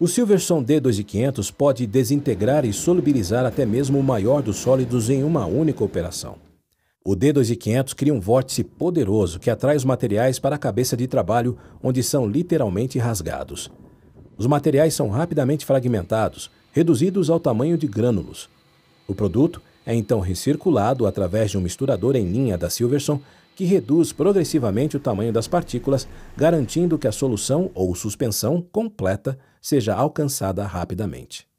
O Silverson D2500 pode desintegrar e solubilizar até mesmo o maior dos sólidos em uma única operação. O D2500 cria um vórtice poderoso que atrai os materiais para a cabeça de trabalho, onde são literalmente rasgados. Os materiais são rapidamente fragmentados, reduzidos ao tamanho de grânulos. O produto é então recirculado através de um misturador em linha da Silverson que reduz progressivamente o tamanho das partículas, garantindo que a solução ou suspensão completa seja alcançada rapidamente.